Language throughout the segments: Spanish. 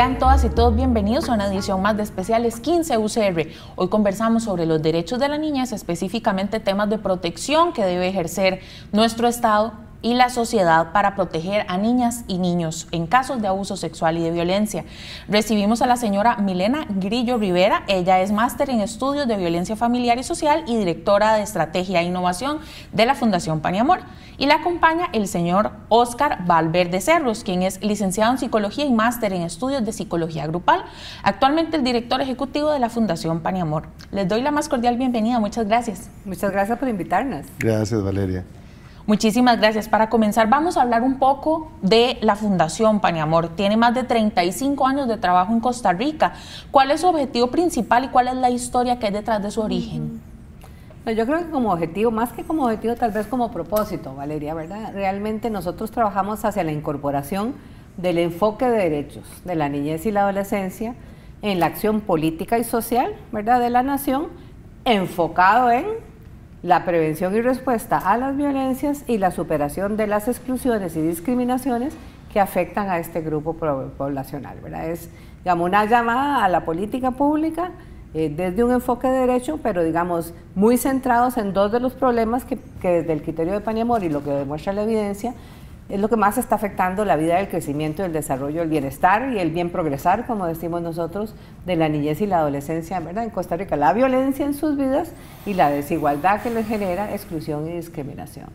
Sean todas y todos bienvenidos a una edición más de especiales 15 UCR. Hoy conversamos sobre los derechos de la niñas, específicamente temas de protección que debe ejercer nuestro Estado y la sociedad para proteger a niñas y niños en casos de abuso sexual y de violencia. Recibimos a la señora Milena Grillo Rivera, ella es máster en estudios de violencia familiar y social y directora de estrategia e innovación de la Fundación Paniamor. Y la acompaña el señor Oscar Valverde Cerros, quien es licenciado en psicología y máster en estudios de psicología grupal, actualmente el director ejecutivo de la Fundación Paniamor. Les doy la más cordial bienvenida, muchas gracias. Muchas gracias por invitarnos. Gracias, Valeria. Muchísimas gracias. Para comenzar, vamos a hablar un poco de la Fundación Paniamor. Tiene más de 35 años de trabajo en Costa Rica. ¿Cuál es su objetivo principal y cuál es la historia que hay detrás de su origen? Pues yo creo que como objetivo, más que como objetivo, tal vez como propósito, Valeria, ¿verdad? Realmente nosotros trabajamos hacia la incorporación del enfoque de derechos de la niñez y la adolescencia en la acción política y social, ¿verdad?, de la nación, enfocado en la prevención y respuesta a las violencias y la superación de las exclusiones y discriminaciones que afectan a este grupo poblacional. ¿verdad? Es digamos, una llamada a la política pública eh, desde un enfoque de derecho, pero digamos muy centrados en dos de los problemas que, desde el criterio de Paniamor y lo que demuestra la evidencia es lo que más está afectando la vida, el crecimiento, el desarrollo, el bienestar y el bien progresar, como decimos nosotros, de la niñez y la adolescencia, En Costa Rica, la violencia en sus vidas y la desigualdad que les genera exclusión y discriminación.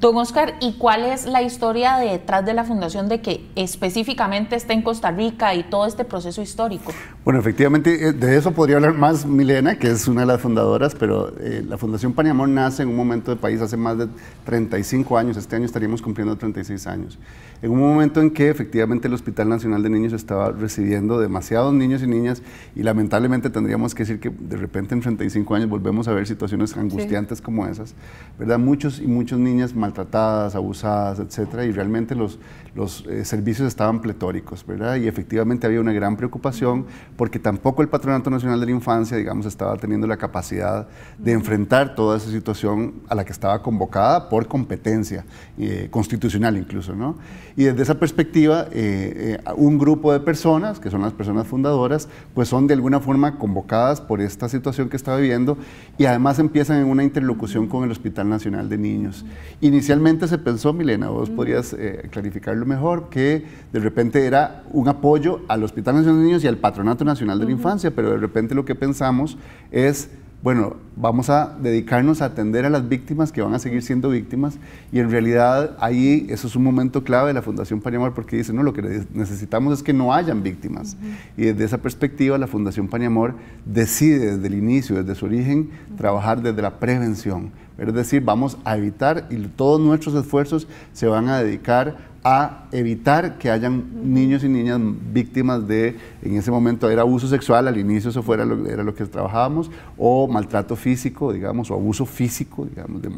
Don Oscar, ¿y cuál es la historia detrás de la fundación de que específicamente está en Costa Rica y todo este proceso histórico? Bueno, efectivamente, eh, de eso podría hablar más Milena, que es una de las fundadoras, pero eh, la Fundación Paniamón nace en un momento de país hace más de 35 años, este año estaríamos cumpliendo 36 años, en un momento en que efectivamente el Hospital Nacional de Niños estaba recibiendo demasiados niños y niñas y lamentablemente tendríamos que decir que de repente en 35 años volvemos a ver situaciones angustiantes como esas, ¿verdad? Muchos y muchas niñas maltratadas, abusadas, etcétera, y realmente los, los eh, servicios estaban pletóricos, ¿verdad? Y efectivamente había una gran preocupación porque tampoco el Patronato Nacional de la Infancia, digamos, estaba teniendo la capacidad de enfrentar toda esa situación a la que estaba convocada por competencia eh, constitucional incluso, ¿no? Y desde esa perspectiva, eh, un grupo de personas, que son las personas fundadoras, pues son de alguna forma convocadas por esta situación que estaba viviendo y además empiezan en una interlocución con el Hospital Nacional de Niños. Y inicialmente se pensó, Milena, vos podrías eh, clarificarlo mejor, que de repente era un apoyo al Hospital Nacional de Niños y al Patronato Nacional de la Infancia, pero de repente lo que pensamos es bueno, vamos a dedicarnos a atender a las víctimas que van a seguir siendo víctimas y en realidad ahí eso es un momento clave de la Fundación pañamor porque dice, no, lo que necesitamos es que no hayan víctimas. Y desde esa perspectiva la Fundación pañamor decide desde el inicio, desde su origen, trabajar desde la prevención es decir, vamos a evitar y todos nuestros esfuerzos se van a dedicar a evitar que hayan niños y niñas víctimas de, en ese momento era abuso sexual, al inicio eso fuera lo, era lo que trabajábamos, o maltrato físico, digamos, o abuso físico, digamos, de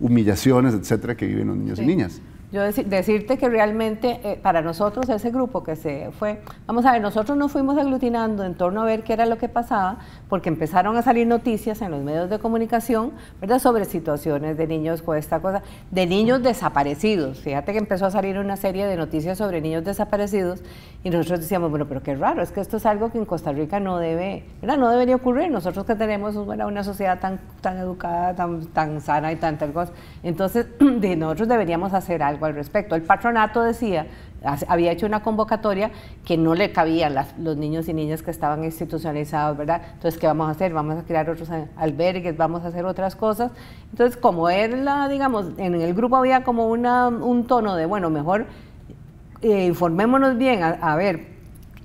humillaciones, etcétera, que viven los niños y niñas. Yo decirte que realmente eh, para nosotros ese grupo que se fue, vamos a ver, nosotros nos fuimos aglutinando en torno a ver qué era lo que pasaba, porque empezaron a salir noticias en los medios de comunicación, ¿verdad?, sobre situaciones de niños con esta cosa, de niños desaparecidos. Fíjate que empezó a salir una serie de noticias sobre niños desaparecidos y nosotros decíamos, bueno, pero qué raro, es que esto es algo que en Costa Rica no debe, ¿verdad? no debería ocurrir. Nosotros que tenemos pues, una sociedad tan, tan educada, tan, tan sana y tanta cosa, entonces de nosotros deberíamos hacer algo al respecto. El patronato decía, había hecho una convocatoria que no le cabían los niños y niñas que estaban institucionalizados, ¿verdad? Entonces, ¿qué vamos a hacer? Vamos a crear otros albergues, vamos a hacer otras cosas. Entonces, como era, digamos, en el grupo había como un tono de, bueno, mejor eh, informémonos bien a ver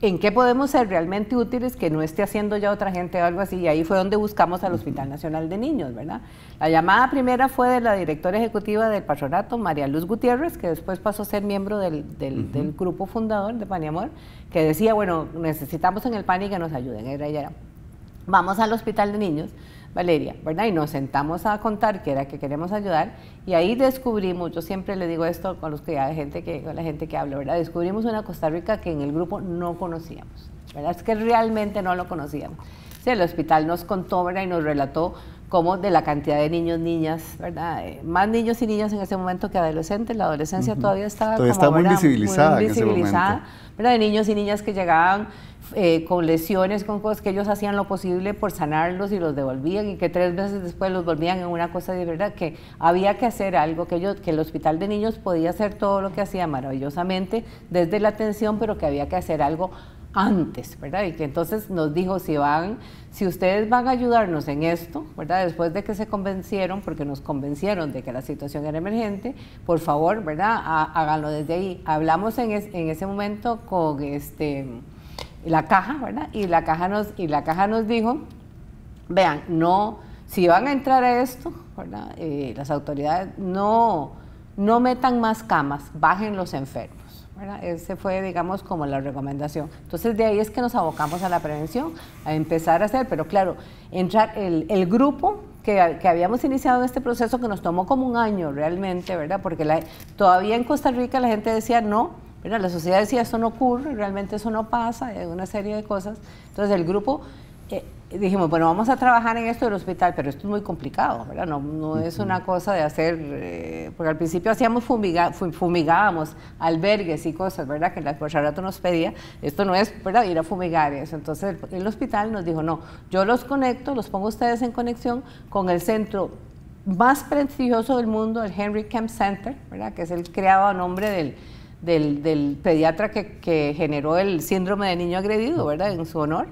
en qué podemos ser realmente útiles que no esté haciendo ya otra gente o algo así. Y ahí fue donde buscamos al Hospital Nacional de Niños, ¿verdad? La llamada primera fue de la directora ejecutiva del patronato, María Luz Gutiérrez, que después pasó a ser miembro del, grupo fundador de Paniamor, que decía, bueno, necesitamos en el PANI que nos ayuden. Era, ella era. Vamos al Hospital de Niños Valeria, ¿verdad? Y nos sentamos a contar que era que queremos ayudar y ahí descubrimos, yo siempre le digo esto con los que la gente que, con la gente que habla, ¿verdad? Descubrimos una Costa Rica que en el grupo no conocíamos, ¿verdad? Es que realmente no lo conocíamos. Sí, el hospital nos contó, ¿verdad? Y nos relató cómo de la cantidad de niños, niñas, ¿verdad? Eh, más niños y niñas en ese momento que adolescentes. La adolescencia todavía estaba está muy, muy visibilizada, ¿verdad? De niños y niñas que llegaban eh, con lesiones, con cosas que ellos hacían lo posible por sanarlos y los devolvían y que tres veces después los volvían en una cosa de verdad, que había que hacer algo, que, ellos, que el hospital de niños podía hacer todo lo que hacía maravillosamente desde la atención, pero que había que hacer algo antes, ¿verdad? Y que entonces nos dijo, si van, si ustedes van a ayudarnos en esto, ¿verdad? Después de que se convencieron, porque nos convencieron de que la situación era emergente, por favor, ¿verdad? Háganlo desde ahí. Hablamos en ese momento con este la caja, ¿verdad? Y la caja nos, y la caja nos dijo, vean, no, si van a entrar a esto, ¿verdad? Eh, las autoridades no, no metan más camas, bajen los enfermos. ¿verdad? Ese fue, digamos, como la recomendación. Entonces, de ahí es que nos abocamos a la prevención, a empezar a hacer, pero claro, entrar el, grupo que, habíamos iniciado en este proceso que nos tomó como un año realmente, ¿verdad? Porque todavía en Costa Rica la gente decía, no, la sociedad decía, esto no ocurre, realmente eso no pasa, hay una serie de cosas. Entonces el grupo eh, dijimos, bueno, vamos a trabajar en esto del hospital, pero esto es muy complicado, ¿verdad? No, es una cosa de hacer, eh, porque al principio hacíamos fumigábamos albergues y cosas, ¿verdad? Que la rato nos pedía, esto no es, ¿verdad? Ir a fumigar eso. Entonces el, el hospital nos dijo, no, yo los conecto, los pongo ustedes en conexión con el centro más prestigioso del mundo, el Henry Kemp Center, ¿verdad? Que es el creado a nombre del del, del pediatra que, que, generó el síndrome de niño agredido, ¿verdad? En su honor.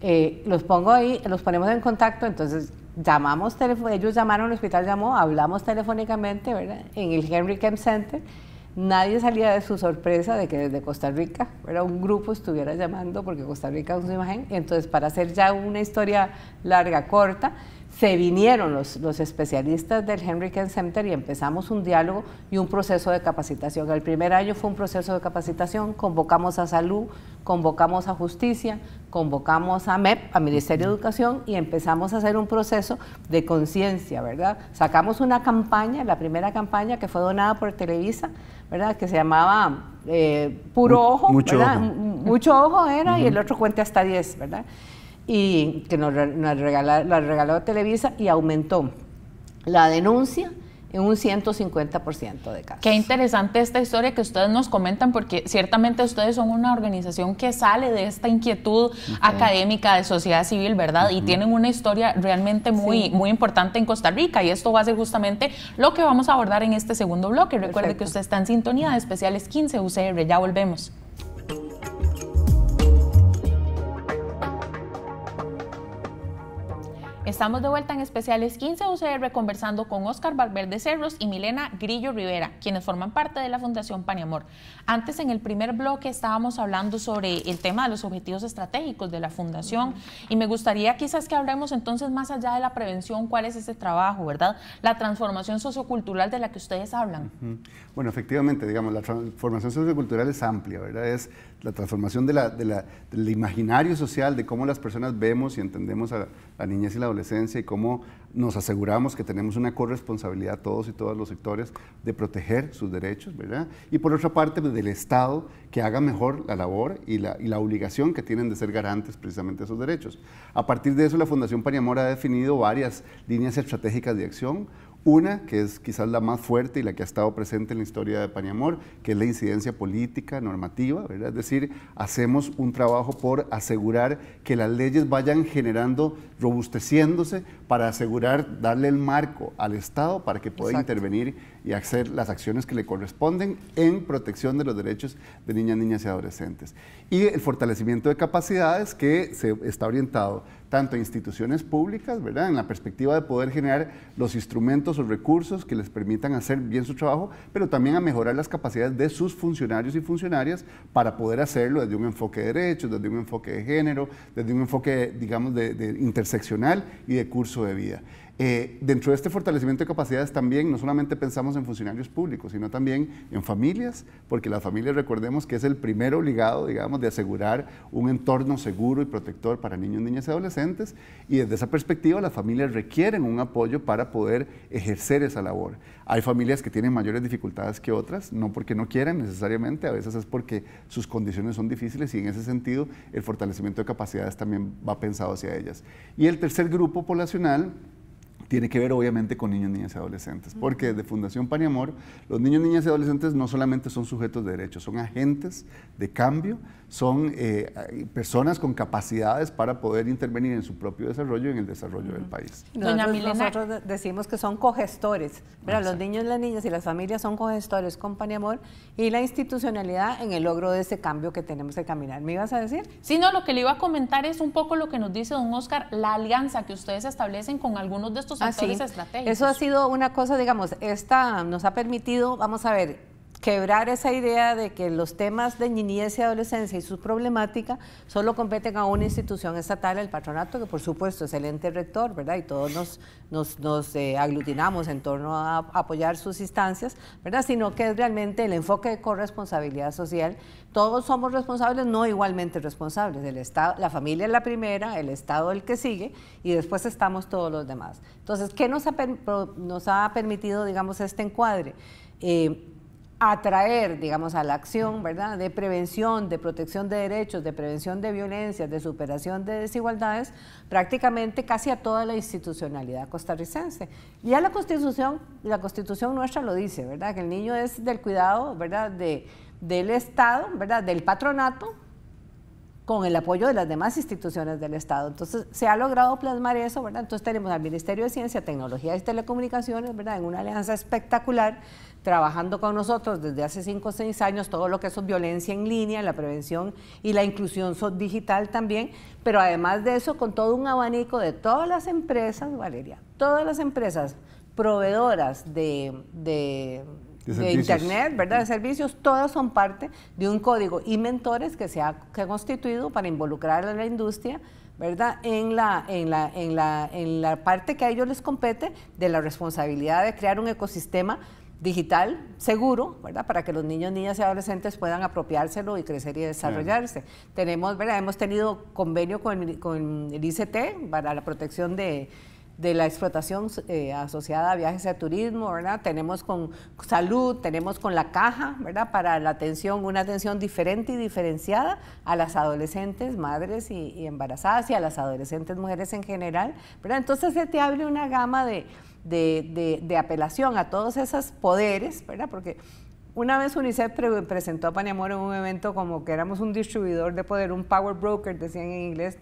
Eh, los pongo ahí, los ponemos en contacto, entonces llamamos, ellos llamaron, el hospital llamó, hablamos telefónicamente, ¿verdad? En el Henry Kemp Center Nadie salía de su sorpresa de que desde Costa Rica era un grupo estuviera llamando porque Costa Rica es una imagen. Entonces, para hacer ya una historia larga, corta, se vinieron los, especialistas del Henry Kent Center y empezamos un diálogo y un proceso de capacitación. El primer año fue un proceso de capacitación, convocamos a salud, convocamos a justicia, convocamos a MEP, a Ministerio de Educación, y empezamos a hacer un proceso de conciencia, ¿verdad? Sacamos una campaña, la primera campaña que fue donada por Televisa, que se llamaba eh, Puro Ojo. Mucho ojo. Mucho ojo era y el otro cuente hasta 10, ¿verdad? Y que nos, nos regaló Televisa y aumentó la denuncia en un 150% de casos. Qué interesante esta historia que ustedes nos comentan, porque ciertamente ustedes son una organización que sale de esta inquietud académica de sociedad civil, ¿verdad? Y tienen una historia realmente muy, muy importante en Costa Rica, y esto va a ser justamente lo que vamos a abordar en este segundo bloque. Recuerde que usted está en sintonía de especiales 15 UCR, ya volvemos. Estamos de vuelta en especiales 15 UCR conversando con Óscar Valverde Cerros y Milena Grillo Rivera, quienes forman parte de la Fundación Paniamor. Antes, en el primer bloque, estábamos hablando sobre el tema de los objetivos estratégicos de la Fundación y me gustaría quizás que hablemos entonces más allá de la prevención, cuál es ese trabajo, ¿verdad? La transformación sociocultural de la que ustedes hablan. Bueno, efectivamente, digamos, la transformación sociocultural es amplia, ¿verdad? Es la transformación del imaginario social, de cómo las personas vemos y entendemos a la niñez y la adolescencia y cómo nos aseguramos que tenemos una corresponsabilidad todos y todas los sectores de proteger sus derechos, ¿verdad? Y por otra parte, pues, del Estado que haga mejor la labor y la, obligación que tienen de ser garantes precisamente de esos derechos. A partir de eso, la Fundación Panamor ha definido varias líneas estratégicas de acción. Una, que es quizás la más fuerte y la que ha estado presente en la historia de Paniamor, que es la incidencia política, normativa, Es decir, hacemos un trabajo por asegurar que las leyes vayan generando, robusteciéndose, para asegurar, darle el marco al Estado para que pueda intervenir y hacer las acciones que le corresponden en protección de los derechos de niñas, niñas y adolescentes. Y el fortalecimiento de capacidades que se está orientado tanto a instituciones públicas, ¿verdad? En la perspectiva de poder generar los instrumentos o recursos que les permitan hacer bien su trabajo, pero también a mejorar las capacidades de sus funcionarios y funcionarias para poder hacerlo desde un enfoque de derechos, desde un enfoque de género, desde un enfoque, digamos, de, de interseccional y de curso de vida. Eh, dentro de este fortalecimiento de capacidades también no solamente pensamos en funcionarios públicos, sino también en familias, porque las familias recordemos que es el primer obligado, digamos, de asegurar un entorno seguro y protector para niños, niñas y adolescentes, y desde esa perspectiva las familias requieren un apoyo para poder ejercer esa labor. Hay familias que tienen mayores dificultades que otras, no porque no quieran necesariamente, a veces es porque sus condiciones son difíciles y en ese sentido el fortalecimiento de capacidades también va pensado hacia ellas. Y el tercer grupo poblacional, tiene que ver obviamente con niños, niñas y adolescentes, porque de Fundación Pan y Amor, los niños, niñas y adolescentes no solamente son sujetos de derechos, son agentes de cambio, son eh, personas con capacidades para poder intervenir en su propio desarrollo y en el desarrollo del país. Doña nosotros, nosotros decimos que son cogestores, pero los niños, las niñas y las familias son cogestores con Pan y Amor y la institucionalidad en el logro de ese cambio que tenemos que caminar. ¿Me ibas a decir? Sí, no, lo que le iba a comentar es un poco lo que nos dice don Oscar, la alianza que ustedes establecen con algunos de estos Ah, Eso ha sido una cosa, digamos, esta nos ha permitido, vamos a ver, quebrar esa idea de que los temas de niñez y adolescencia y su problemática solo competen a una institución estatal, el patronato, que por supuesto es el ente rector, ¿verdad? Y todos nos, nos, eh, aglutinamos en torno a apoyar sus instancias, ¿verdad? Sino que es realmente el enfoque de corresponsabilidad social. Todos somos responsables, no igualmente responsables. El Estado, la familia es la primera, el Estado el que sigue y después estamos todos los demás. Entonces, ¿qué nos ha, nos ha permitido, digamos, este encuadre? Eh, atraer, digamos, a la acción, ¿verdad?, de prevención, de protección de derechos, de prevención de violencias, de superación de desigualdades, prácticamente casi a toda la institucionalidad costarricense. Ya la Constitución, la Constitución nuestra lo dice, ¿verdad?, que el niño es del cuidado, ¿verdad?, de, del Estado, ¿verdad?, del patronato, con el apoyo de las demás instituciones del Estado. Entonces, se ha logrado plasmar eso, ¿verdad? Entonces tenemos al Ministerio de Ciencia, Tecnología y Telecomunicaciones, ¿verdad? En una alianza espectacular trabajando con nosotros desde hace cinco o seis años todo lo que es violencia en línea, la prevención y la inclusión digital también, pero además de eso con todo un abanico de todas las empresas, Valeria, todas las empresas proveedoras de, Internet, ¿verdad? De servicios, todas son parte de un código y mentores que se ha, constituido para involucrar a la industria, ¿verdad? En la, en, la, en, la, en la parte que a ellos les compete de la responsabilidad de crear un ecosistema digital seguro, ¿verdad? Para que los niños, niñas y adolescentes puedan apropiárselo y crecer y desarrollarse. Tenemos, ¿verdad? Hemos tenido convenio con el ICT para la protección de de la explotación eh, asociada a viajes y a turismo, ¿verdad? Tenemos con salud, tenemos con la caja, ¿verdad? Para la atención, una atención diferente y diferenciada a las adolescentes, madres y, embarazadas y a las adolescentes mujeres en general, ¿verdad? Entonces se te abre una gama de, de, de, de apelación a todos esos poderes, ¿verdad? Porque una vez UNICEF presentó a Paniamor en un evento como que éramos un distribuidor de poder, un power broker, decían en inglés,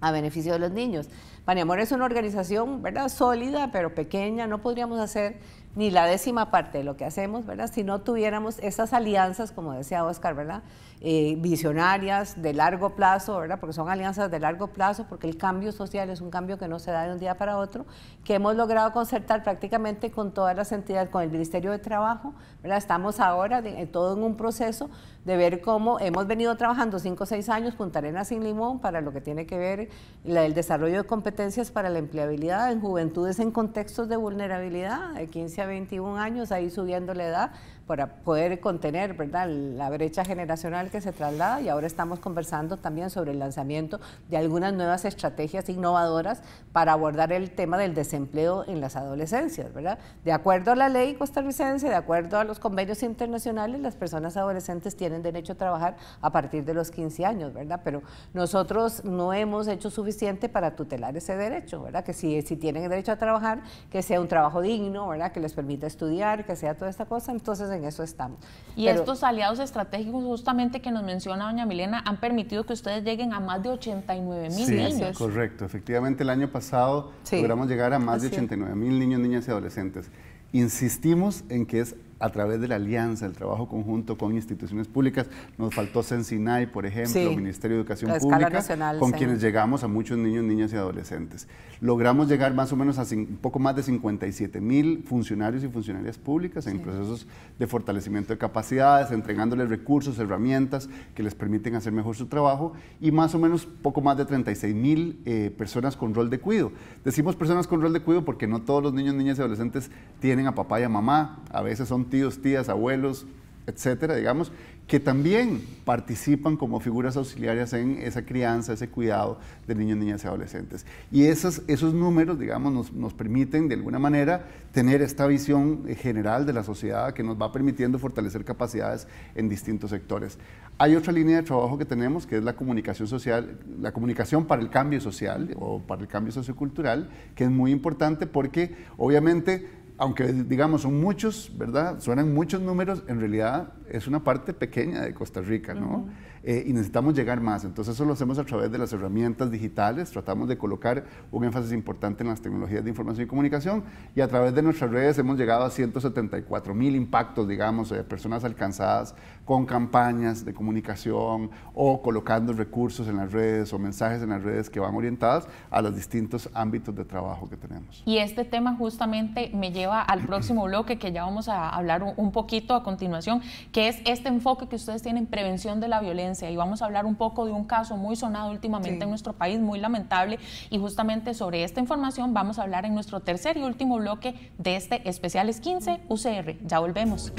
a beneficio de los niños. Amor es una organización, ¿verdad? Sólida, pero pequeña. No podríamos hacer ni la décima parte de lo que hacemos, ¿verdad? Si no tuviéramos esas alianzas, como decía Oscar, ¿verdad? Eh, visionarias, de largo plazo, ¿verdad? Porque son alianzas de largo plazo, porque el cambio social es un cambio que no se da de un día para otro, que hemos logrado concertar prácticamente con todas las entidades, con el Ministerio de Trabajo, ¿verdad? Estamos ahora eh, todo en un proceso de ver cómo hemos venido trabajando cinco o seis años, con Tarena sin Limón, para lo que tiene que ver el desarrollo de competencias para la empleabilidad en juventudes en contextos de vulnerabilidad, de 15 21 años, ahí subiendo la edad para poder contener ¿verdad? la brecha generacional que se traslada y ahora estamos conversando también sobre el lanzamiento de algunas nuevas estrategias innovadoras para abordar el tema del desempleo en las adolescencias. ¿verdad? De acuerdo a la ley costarricense, de acuerdo a los convenios internacionales, las personas adolescentes tienen derecho a trabajar a partir de los 15 años, ¿verdad? pero nosotros no hemos hecho suficiente para tutelar ese derecho, ¿verdad? que si, si tienen derecho a trabajar, que sea un trabajo digno, ¿verdad? que les permite estudiar, que sea toda esta cosa, entonces en eso estamos. Y estos aliados estratégicos justamente que nos menciona doña Milena han permitido que ustedes lleguen a más de 89 mil sí, niños. Correcto, efectivamente el año pasado logramos llegar a más de 89 mil niños, niñas y adolescentes. Insistimos en que es a través de la alianza, el trabajo conjunto con instituciones públicas. Nos faltó Sensinay, por ejemplo, Ministerio de Educación Pública, con quienes llegamos a muchos niños, niñas y adolescentes. Logramos llegar más o menos a un poco más de 57 mil funcionarios y funcionarias públicas en procesos de fortalecimiento de capacidades, entregándoles recursos, herramientas que les permiten hacer mejor su trabajo y más o menos poco más de 36 mil eh, personas con rol de cuido. Decimos personas con rol de cuido porque no todos los niños, niñas y adolescentes tienen a papá y a mamá, a veces son tíos, tías, abuelos, etcétera, digamos, que también participan como figuras auxiliares en esa crianza, ese cuidado de niños, niñas y adolescentes. Y esos, esos números, digamos, nos, nos, permiten de alguna manera tener esta visión eh, general de la sociedad que nos va permitiendo fortalecer capacidades en distintos sectores. Hay otra línea de trabajo que tenemos que es la comunicación social, la comunicación para el cambio social o para el cambio sociocultural, que es muy importante porque obviamente aunque digamos son muchos, ¿verdad? Suenan muchos números, en realidad es una parte pequeña de Costa Rica, ¿no? Eh, y necesitamos llegar más. Entonces eso lo hacemos a través de las herramientas digitales, tratamos de colocar un énfasis importante en las tecnologías de información y comunicación y a través de nuestras redes hemos llegado a 174 mil impactos, digamos, de eh, personas alcanzadas con campañas de comunicación o colocando recursos en las redes o mensajes en las redes que van orientadas a los distintos ámbitos de trabajo que tenemos. Y este tema justamente me lleva al próximo bloque que ya vamos a hablar un poquito a continuación, que es este enfoque que ustedes tienen, prevención de la violencia. Y vamos a hablar un poco de un caso muy sonado últimamente en nuestro país, muy lamentable. Y justamente sobre esta información vamos a hablar en nuestro tercer y último bloque de este especial 15 UCR. Ya volvemos.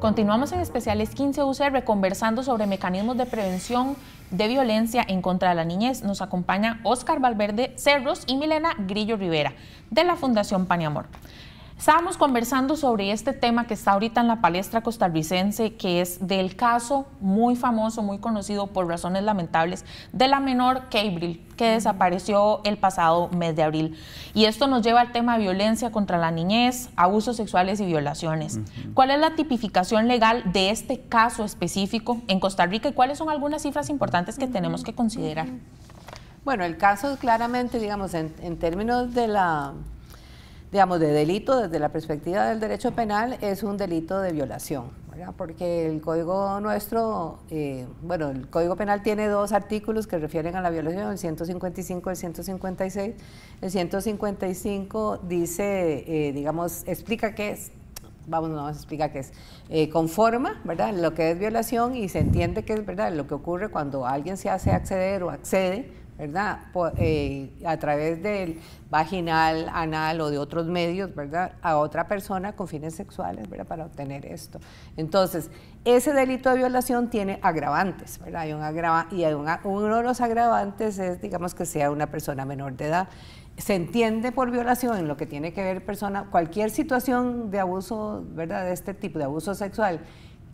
Continuamos en especiales 15 UCR conversando sobre mecanismos de prevención de violencia en contra de la niñez. Nos acompaña Oscar Valverde Cerros y Milena Grillo Rivera de la Fundación Paniamor. Estábamos conversando sobre este tema que está ahorita en la palestra costarricense, que es del caso muy famoso, muy conocido por razones lamentables, de la menor Gabriel, que desapareció el pasado mes de abril. Y esto nos lleva al tema de violencia contra la niñez, abusos sexuales y violaciones. ¿Cuál es la tipificación legal de este caso específico en Costa Rica y cuáles son algunas cifras importantes que tenemos que considerar? Bueno, el caso claramente, digamos, en términos de la digamos, de delito desde la perspectiva del derecho penal es un delito de violación, ¿verdad? porque el código nuestro, eh, bueno, el código penal tiene dos artículos que refieren a la violación, el 155 y el 156. El 155 dice, eh, digamos, explica qué es. Vamos, no vamos a qué es. Eh, conforma, ¿verdad? Lo que es violación y se entiende que es, ¿verdad? Lo que ocurre cuando alguien se hace acceder o accede ¿verdad? Eh, a través del vaginal, anal o de otros medios, ¿verdad? A otra persona con fines sexuales, ¿verdad? Para obtener esto. Entonces, ese delito de violación tiene agravantes, ¿verdad? Hay un y hay uno de los agravantes es, digamos, que sea una persona menor de edad. Se entiende por violación en lo que tiene que ver persona, cualquier situación de abuso, ¿verdad? De este tipo de abuso sexual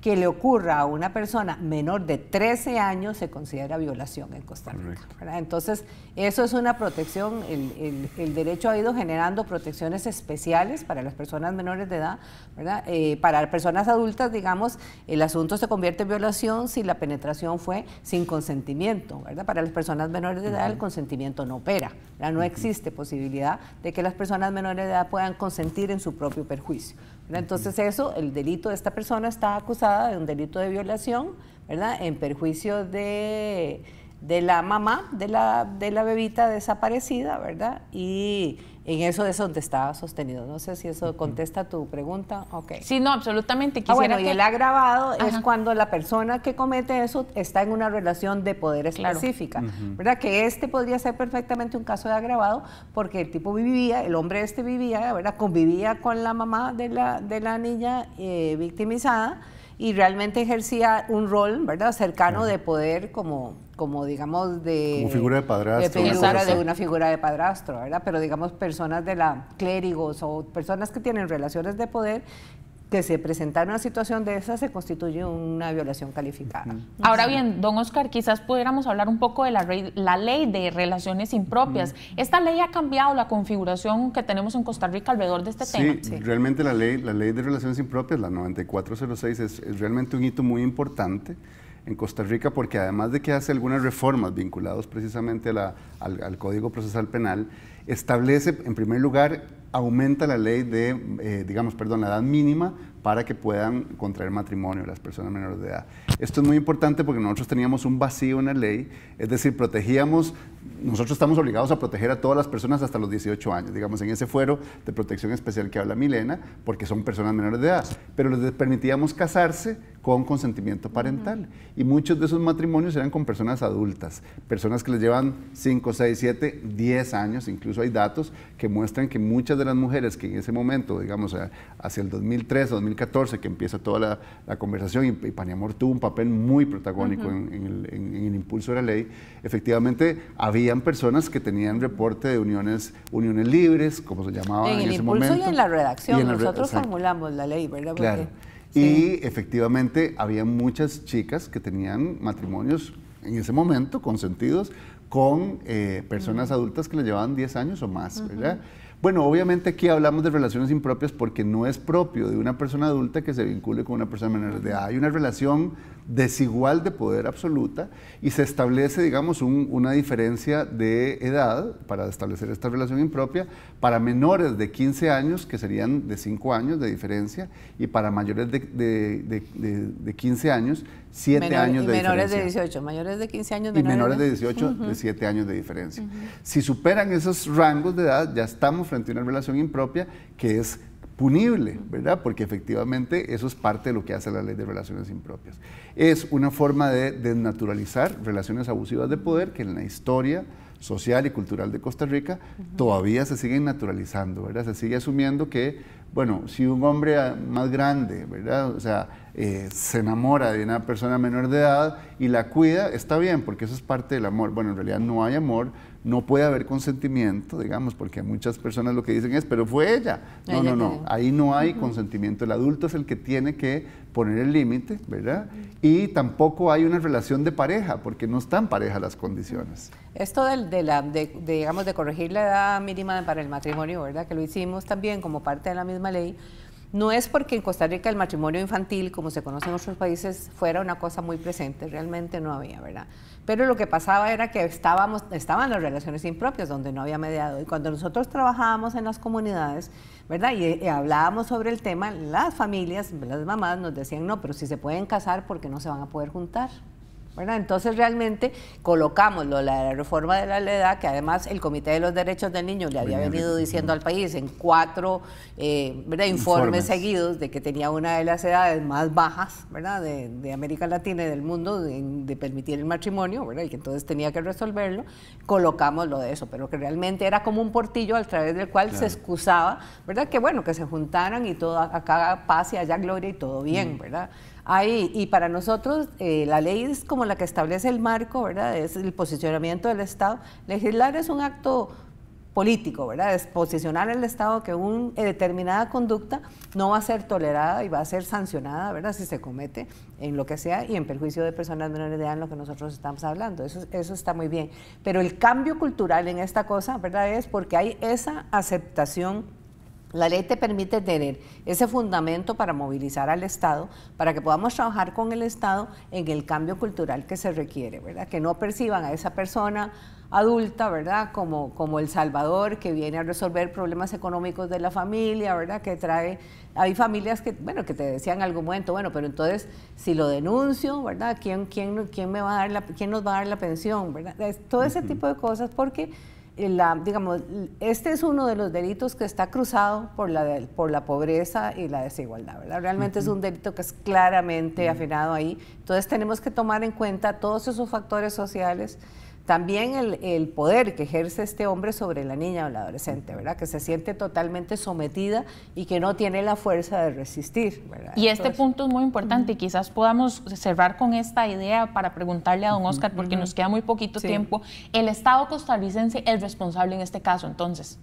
que le ocurra a una persona menor de 13 años se considera violación en Costa Rica. Entonces, eso es una protección, el, derecho ha ido generando protecciones especiales para las personas menores de edad, ¿verdad? Eh, para personas adultas, digamos, el asunto se convierte en violación si la penetración fue sin consentimiento, Para las personas menores de edad el consentimiento no opera, no existe posibilidad de que las personas menores de edad puedan consentir en su propio perjuicio. Entonces eso, el delito de esta persona está acusada de un delito de violación, ¿verdad? En perjuicio de, de la mamá de la, de la bebita desaparecida, ¿verdad? Y en eso es donde estaba sostenido. No sé si eso contesta tu pregunta. Okay. Sí, no, absolutamente. Ah, bueno, y el agravado es cuando la persona que comete eso está en una relación de poder específica. ¿Verdad? Que este podría ser perfectamente un caso de agravado porque el tipo vivía, el hombre este vivía, ¿verdad? Convivía con la mamá de la, de la niña eh, victimizada y realmente ejercía un rol, ¿verdad? Cercano de poder como como digamos de... figura de padrastro. una figura de padrastro, ¿verdad? Pero digamos personas de la... clérigos o personas que tienen relaciones de poder que se presentara una situación de esa se constituye una violación calificada. Ahora bien, don Oscar, quizás pudiéramos hablar un poco de la, ley de relaciones impropias. ¿Esta ley ha cambiado la configuración que tenemos en Costa Rica alrededor de este tema? Sí, realmente la ley, la ley de relaciones impropias, la 9406, es realmente un hito muy importante en Costa Rica porque además de que hace algunas reformas vinculadas precisamente a la, al, Código Procesal Penal, establece, en primer lugar, aumenta la ley de, eh, digamos, perdón, la edad mínima para que puedan contraer matrimonio las personas menores de edad. Esto es muy importante porque nosotros teníamos un vacío en la ley, es decir, protegíamos, nosotros estamos obligados a proteger a todas las personas hasta los 18 años, digamos, en ese fuero de protección especial que habla Milena, porque son personas menores de edad, pero les permitíamos casarse con consentimiento parental. Y muchos de esos matrimonios eran con personas adultas, personas que les llevan 5, 6, 7, 10 años, incluso hay datos que muestran que muchas de las mujeres que en ese momento, digamos, eh, hacia el 2003, 14 que empieza toda la, conversación y, Paniamor tuvo un papel muy protagónico en, el, impulso de la ley, efectivamente habían personas que tenían reporte de uniones, uniones libres, como se llamaba en, el ese impulso momento. Y en la redacción, la nosotros formulamos la ley, ¿verdad? Y efectivamente había muchas chicas que tenían matrimonios en ese momento consentidos con eh, personas adultas que le llevaban 10 años o más, ¿verdad? Bueno, obviamente aquí hablamos de relaciones impropias porque no es propio de una persona adulta que se vincule con una persona menor de edad. Hay una relación desigual de poder absoluta y se establece, digamos, una diferencia de edad para establecer esta relación impropia para menores de 15 años, que serían de 5 años de diferencia, y para mayores de, 15 años, 7 años de diferencia. menores de 18, mayores de 15 años, de y menores de 18, de 7 años de diferencia. Si superan esos rangos de edad, ya estamos frente a una relación impropia que es punible, ¿verdad? Porque efectivamente eso es parte de lo que hace la ley de relaciones impropias. Es una forma de desnaturalizar relaciones abusivas de poder que en la historia social y cultural de Costa Rica todavía se siguen naturalizando, ¿verdad? Se sigue asumiendo que, bueno, si un hombre ah, más grande, ¿verdad? O sea, eh, se enamora de una persona menor de edad y la cuida, está bien, porque eso es parte del amor. Bueno, en realidad no hay amor, no puede haber consentimiento, digamos, porque muchas personas lo que dicen es, pero fue ella. No, no, no, ahí no hay consentimiento. El adulto es el que tiene que poner el límite, ¿verdad? Y tampoco hay una relación de pareja, porque no están parejas las condiciones. Esto del, de la, de, digamos, de corregir la edad mínima para el matrimonio, ¿verdad? Que lo hicimos también como parte de la misma ley. No es porque en Costa Rica el matrimonio infantil, como se conoce en otros países, fuera una cosa muy presente, realmente no había, ¿verdad? Pero lo que pasaba era que estábamos, estaban las relaciones impropias, donde no había mediado. Y cuando nosotros trabajábamos en las comunidades, ¿verdad? Y, y hablábamos sobre el tema, las familias, las mamás nos decían, no, pero si se pueden casar, ¿por qué no se van a poder juntar? Entonces realmente colocamos lo de la reforma de la edad, que además el Comité de los Derechos del Niño le había venido diciendo al país en cuatro eh, informes, seguidos de que tenía una de las edades más bajas ¿verdad? De, América Latina y del mundo de, permitir el matrimonio, ¿verdad? y que entonces tenía que resolverlo, colocamos lo de eso, pero que realmente era como un portillo al través del cual se excusaba, ¿verdad? que bueno, que se juntaran y todo acá paz y allá gloria y todo bien, ¿verdad? ahí. Y para nosotros eh, la ley es como la que establece el marco, ¿verdad? Es el posicionamiento del Estado. Legislar es un acto político, ¿verdad? Es posicionar al Estado que una eh, determinada conducta no va a ser tolerada y va a ser sancionada, ¿verdad? Si se comete en lo que sea y en perjuicio de personas menores de edad en lo que nosotros estamos hablando. Eso, eso está muy bien. Pero el cambio cultural en esta cosa, ¿verdad? Es porque hay esa aceptación la ley te permite tener ese fundamento para movilizar al Estado, para que podamos trabajar con el Estado en el cambio cultural que se requiere, ¿verdad? Que no perciban a esa persona adulta, ¿verdad? Como, como el Salvador, que viene a resolver problemas económicos de la familia, ¿verdad? Que trae, hay familias que, bueno, que te decían en algún momento, bueno, pero entonces si lo denuncio, ¿verdad? ¿Quién, quién, quién me va a dar la, quién nos va a dar la pensión, ¿verdad? Todo ese tipo de cosas, porque digamos, este es uno de los delitos que está cruzado por la, por la pobreza y la desigualdad, ¿verdad? Realmente es un delito que es claramente afinado ahí. Entonces tenemos que tomar en cuenta todos esos factores sociales también el, poder que ejerce este hombre sobre la niña o la adolescente, ¿verdad? Que se siente totalmente sometida y que no tiene la fuerza de resistir, Y este punto es muy importante y quizás podamos cerrar con esta idea para preguntarle a don Oscar, porque nos queda muy poquito tiempo. ¿El Estado costarricense es responsable en este caso, entonces?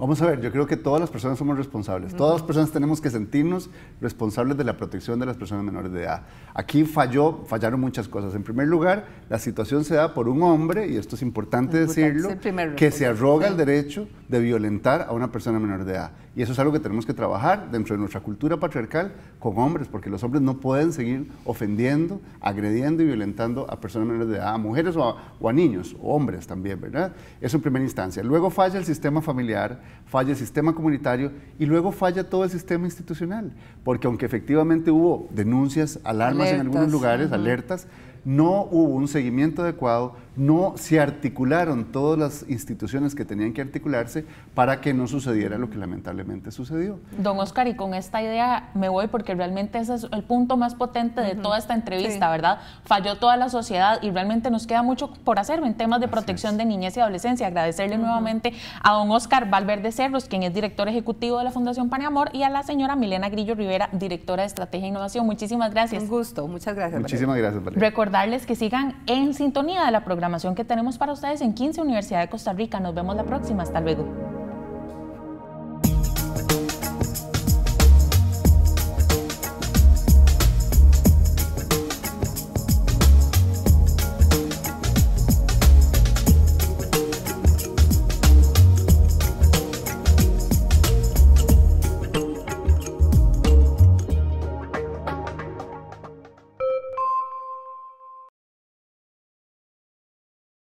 Vamos a ver, yo creo que todas las personas somos responsables. Todas las personas tenemos que sentirnos responsables de la protección de las personas menores de edad. Aquí falló, fallaron muchas cosas. En primer lugar, la situación se da por un hombre, y esto es importante decirlo, que se arroga el derecho de violentar a una persona menor de edad. Y eso es algo que tenemos que trabajar dentro de nuestra cultura patriarcal con hombres, porque los hombres no pueden seguir ofendiendo, agrediendo y violentando a personas menores de edad, a mujeres o a, o a niños, o hombres también, ¿verdad? Eso en primera instancia. Luego falla el sistema familiar falla el sistema comunitario y luego falla todo el sistema institucional, porque aunque efectivamente hubo denuncias, alarmas en algunos lugares, alertas, no hubo un seguimiento adecuado, no se articularon todas las instituciones que tenían que articularse para que no sucediera lo que lamentablemente sucedió. Don Oscar, y con esta idea me voy porque realmente ese es el punto más potente de toda esta entrevista, ¿verdad? Falló toda la sociedad y realmente nos queda mucho por hacer en temas de protección de niñez y adolescencia. Agradecerle nuevamente a don Oscar Valverde Cerros, quien es director ejecutivo de la Fundación Paneamor, y a la señora Milena Grillo Rivera, directora de Estrategia e Innovación. Muchísimas gracias. Un gusto, muchas gracias. Muchísimas gracias. Valeria. Recordarles que sigan en sintonía de la programación que tenemos para ustedes en 15 Universidad de Costa Rica. Nos vemos la próxima. Hasta luego.